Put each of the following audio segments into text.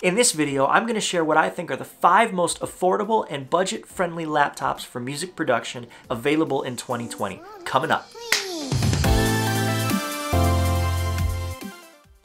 In this video, I'm going to share what I think are the five most affordable and budget-friendly laptops for music production available in 2020. Coming up.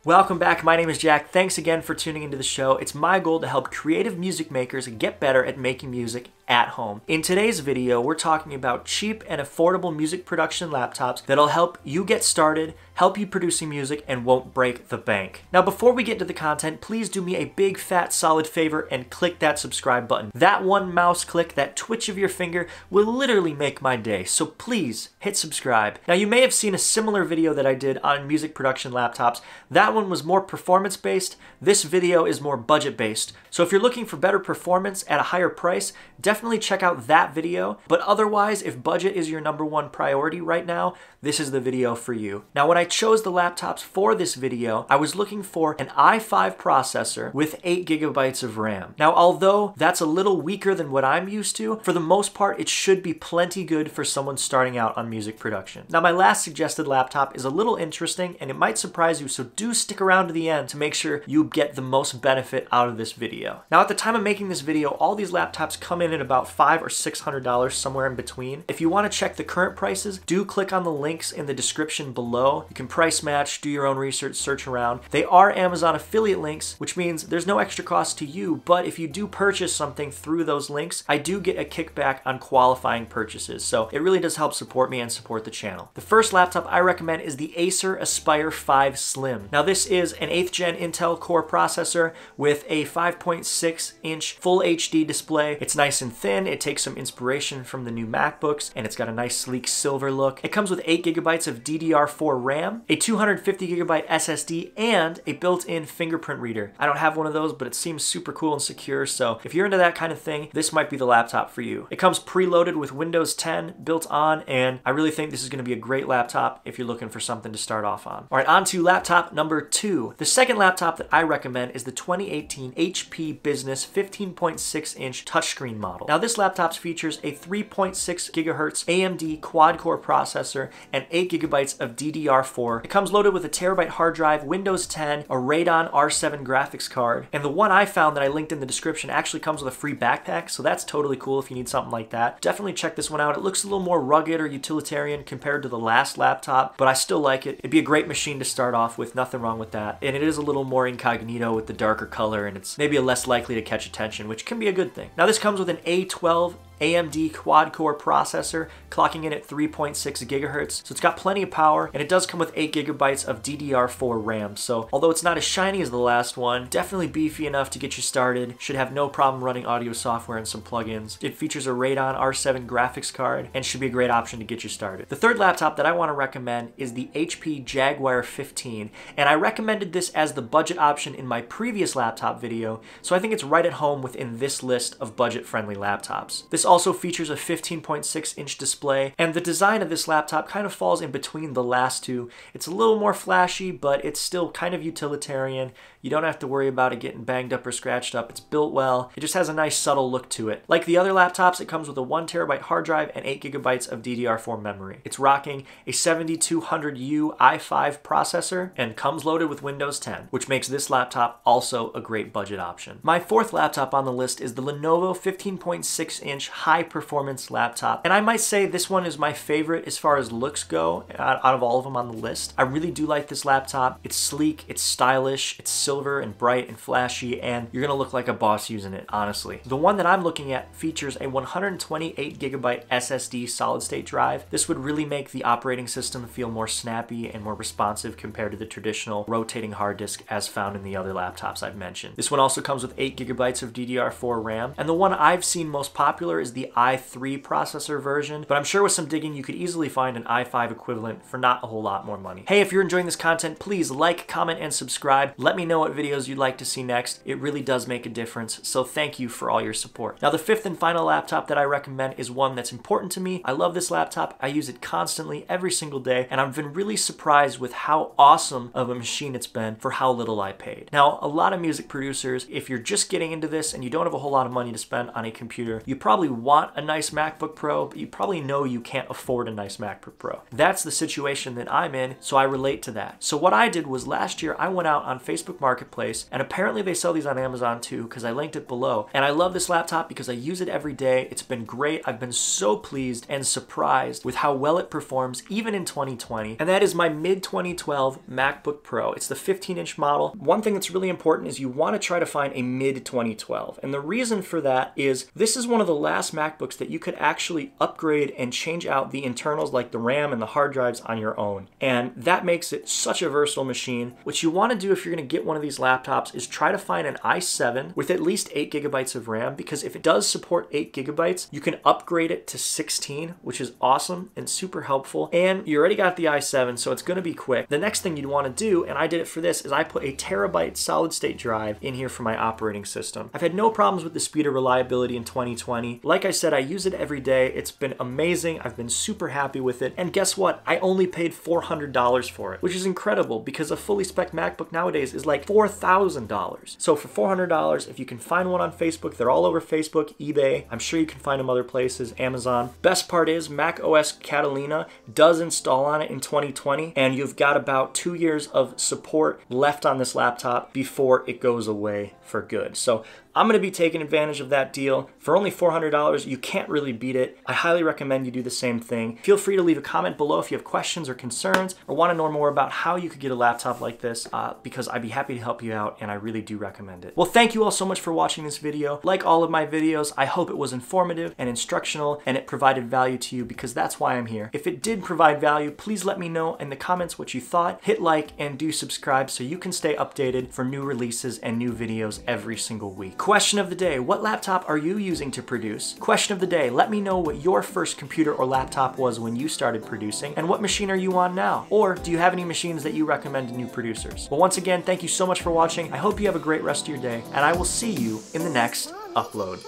Welcome back. My name is Jack. Thanks again for tuning into the show. It's my goal to help creative music makers get better at making music at home. In today's video, we're talking about cheap and affordable music production laptops that'll help you get started, help you producing music, and won't break the bank. Now, before we get to the content, please do me a big, fat, solid favor and click that subscribe button. That one mouse click, that twitch of your finger will literally make my day, so please hit subscribe. Now, you may have seen a similar video that I did on music production laptops. That one was more performance-based. This video is more budget-based. So if you're looking for better performance at a higher price, definitely definitely check out that video. But otherwise, if budget is your number one priority right now, this is the video for you. Now, when I chose the laptops for this video, I was looking for an i5 processor with 8 gigabytes of RAM. Now, although that's a little weaker than what I'm used to, for the most part, it should be plenty good for someone starting out on music production. Now, my last suggested laptop is a little interesting and it might surprise you, so do stick around to the end to make sure you get the most benefit out of this video. Now, at the time of making this video, all these laptops come in at about five or six hundred dollars somewhere in between. If you want to check the current prices, do click on the links in the description below. You can price match, do your own research, search around. They are Amazon affiliate links, which means there's no extra cost to you, but if you do purchase something through those links, I do get a kickback on qualifying purchases. So it really does help support me and support the channel. The first laptop I recommend is the Acer Aspire 5 Slim. Now this is an 8th gen Intel Core processor with a 5.6 inch full HD display. It's nice and thin. It takes some inspiration from the new MacBooks and it's got a nice sleek silver look. It comes with 8 gigabytes of DDR4 RAM, a 250 gigabyte SSD, and a built-in fingerprint reader. I don't have one of those, but it seems super cool and secure, so if you're into that kind of thing, this might be the laptop for you. It comes preloaded with Windows 10 built on, and I really think this is gonna be a great laptop if you're looking for something to start off on. All right, on to laptop number two. The second laptop that I recommend is the 2018 HP Business 15.6 inch touchscreen model. Now this laptop features a 3.6 gigahertz AMD quad-core processor and 8 gigabytes of DDR4. It comes loaded with a terabyte hard drive, Windows 10, a Radon R7 graphics card, and the one I found that I linked in the description actually comes with a free backpack, so that's totally cool if you need something like that. Definitely check this one out. It looks a little more rugged or utilitarian compared to the last laptop, but I still like it. It'd be a great machine to start off with, nothing wrong with that. And it is a little more incognito with the darker color, and it's maybe less likely to catch attention, which can be a good thing. Now this comes with an 8 a12 AMD quad-core processor, clocking in at 3.6 gigahertz. So it's got plenty of power, and it does come with 8 gigabytes of DDR4 RAM. So although it's not as shiny as the last one, definitely beefy enough to get you started. Should have no problem running audio software and some plugins. It features a Radon R7 graphics card and should be a great option to get you started. The third laptop that I want to recommend is the HP Jaguar 15, and I recommended this as the budget option in my previous laptop video, so I think it's right at home within this list of budget-friendly laptops. This also features a 15.6 inch display, and the design of this laptop kind of falls in between the last two. It's a little more flashy, but it's still kind of utilitarian. You don't have to worry about it getting banged up or scratched up. It's built well. It just has a nice subtle look to it. Like the other laptops, it comes with a one terabyte hard drive and eight gigabytes of DDR4 memory. It's rocking a 7200U i5 processor and comes loaded with Windows 10, which makes this laptop also a great budget option. My fourth laptop on the list is the Lenovo 15.6 inch high performance laptop. And I might say this one is my favorite as far as looks go out of all of them on the list. I really do like this laptop. It's sleek, it's stylish, it's silver and bright and flashy, and you're gonna look like a boss using it, honestly. The one that I'm looking at features a 128 gigabyte SSD solid state drive. This would really make the operating system feel more snappy and more responsive compared to the traditional rotating hard disk as found in the other laptops I've mentioned. This one also comes with 8 gigabytes of DDR4 RAM, and the one I've seen most popular is the i3 processor version, but I'm sure with some digging you could easily find an i5 equivalent for not a whole lot more money. Hey, if you're enjoying this content, please like, comment, and subscribe. Let me know what videos you'd like to see next. It really does make a difference, so thank you for all your support. Now, the fifth and final laptop that I recommend is one that's important to me. I love this laptop. I use it constantly every single day, and I've been really surprised with how awesome of a machine it's been for how little I paid. Now, a lot of music producers, if you're just getting into this and you don't have a whole lot of money to spend on a computer, you probably want a nice MacBook Pro, but you probably know you can't afford a nice MacBook Pro. That's the situation that I'm in, so I relate to that. So what I did was last year I went out on Facebook Marketplace, and apparently they sell these on Amazon too, because I linked it below. And I love this laptop because I use it every day. It's been great. I've been so pleased and surprised with how well it performs even in 2020. And that is my mid-2012 MacBook Pro. It's the 15-inch model. One thing that's really important is you want to try to find a mid-2012. And the reason for that is this is one of the last past MacBooks that you could actually upgrade and change out the internals like the RAM and the hard drives on your own. And that makes it such a versatile machine. What you wanna do if you're gonna get one of these laptops is try to find an i7 with at least eight gigabytes of RAM because if it does support eight gigabytes, you can upgrade it to 16, which is awesome and super helpful. And you already got the i7, so it's gonna be quick. The next thing you'd wanna do, and I did it for this, is I put a terabyte solid state drive in here for my operating system. I've had no problems with the speed or reliability in 2020. Like I said, I use it every day. It's been amazing. I've been super happy with it. And guess what? I only paid $400 for it, which is incredible because a fully spec MacBook nowadays is like $4,000. So for $400, if you can find one on Facebook, they're all over Facebook, eBay. I'm sure you can find them other places, Amazon. Best part is Mac OS Catalina does install on it in 2020 and you've got about two years of support left on this laptop before it goes away for good. So I'm going to be taking advantage of that deal. For only $400, you can't really beat it. I highly recommend you do the same thing. Feel free to leave a comment below if you have questions or concerns or want to know more about how you could get a laptop like this uh, because I'd be happy to help you out and I really do recommend it. Well, thank you all so much for watching this video. Like all of my videos, I hope it was informative and instructional and it provided value to you because that's why I'm here. If it did provide value, please let me know in the comments what you thought. Hit like and do subscribe so you can stay updated for new releases and new videos every single week. Question of the day, what laptop are you using to produce? Question of the day, let me know what your first computer or laptop was when you started producing and what machine are you on now? Or do you have any machines that you recommend to new producers? Well, once again, thank you so much for watching. I hope you have a great rest of your day and I will see you in the next upload.